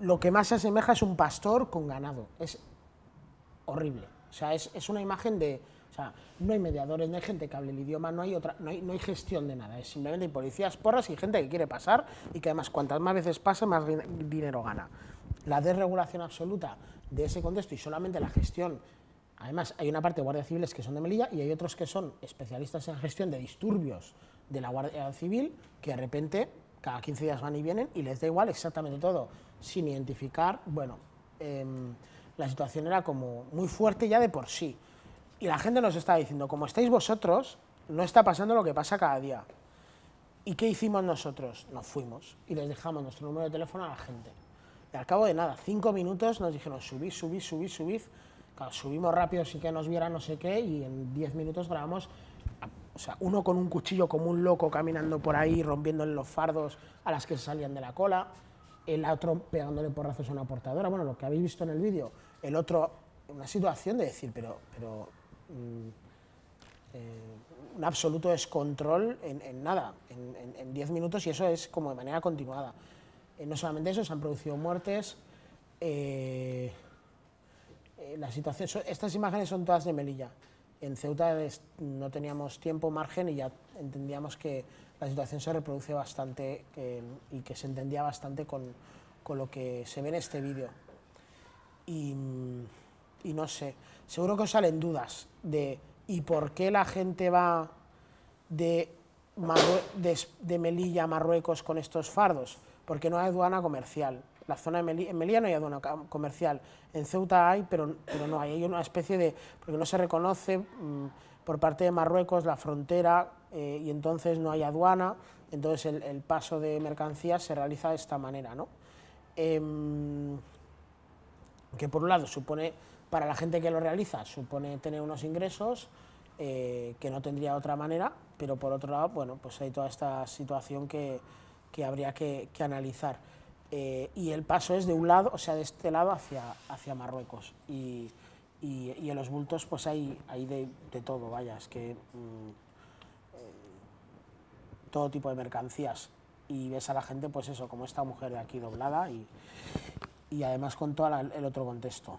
lo que más se asemeja es un pastor con ganado. Es horrible. O sea, es, una imagen de... O sea, no hay mediadores, no hay gente que hable el idioma, no hay, otra, no hay, gestión de nada. Es simplemente hay policías porras y gente que quiere pasar y que además cuantas más veces pasa, más dinero gana. La desregulación absoluta de ese contexto y solamente la gestión Además, hay una parte de guardias civiles que son de Melilla y hay otros que son especialistas en gestión de disturbios de la Guardia Civil que de repente cada 15 días van y vienen y les da igual exactamente todo, sin identificar, bueno, em, la situación era como muy fuerte ya de por sí. Y la gente nos está diciendo, como estáis vosotros, no está pasando lo que pasa cada día. ¿Y qué hicimos nosotros? Nos fuimos y les dejamos nuestro número de teléfono a la gente. Y al cabo de nada, cinco minutos, nos dijeron, subid, subid, subid, subid. subimos rápido, sin que nos viera no sé qué, y en diez minutos grabamos o sea, uno con un cuchillo como un loco caminando por ahí, rompiendo en los fardos a las que salían de la cola, el otro pegándole porrazos a una portadora, bueno, lo que habéis visto en el vídeo, el otro, una situación de decir, pero, pero mm, eh, un absoluto descontrol en, nada, en 10 minutos, y eso es como de manera continuada. Eh, no solamente eso, se han producido muertes. Eh, la situación, estas imágenes son todas de Melilla en Ceuta no teníamos tiempo, margen y ya entendíamos que la situación se reproduce bastante y que se entendía bastante con, lo que se ve en este vídeo. Y, no sé, seguro que os salen dudas de ¿y por qué la gente va de, de Melilla a Marruecos con estos fardos? Porque no hay aduana comercial la zona de Melilla, en Melilla no hay aduana comercial, en Ceuta hay, pero, no hay, una especie de, porque no se reconoce mm, por parte de Marruecos la frontera eh, y entonces no hay aduana, entonces el, paso de mercancías se realiza de esta manera, em, que por un lado supone, para la gente que lo realiza, supone tener unos ingresos eh, que no tendría otra manera, pero por otro lado, bueno, pues hay toda esta situación que, habría que analizar. Eh, y el paso es de un lado, o sea, de este lado hacia, hacia Marruecos. Y, en los bultos pues hay, hay de, todo, vaya, es que mm, eh, todo tipo de mercancías. Y ves a la gente, pues eso, como esta mujer de aquí doblada y, y además con todo el otro contexto.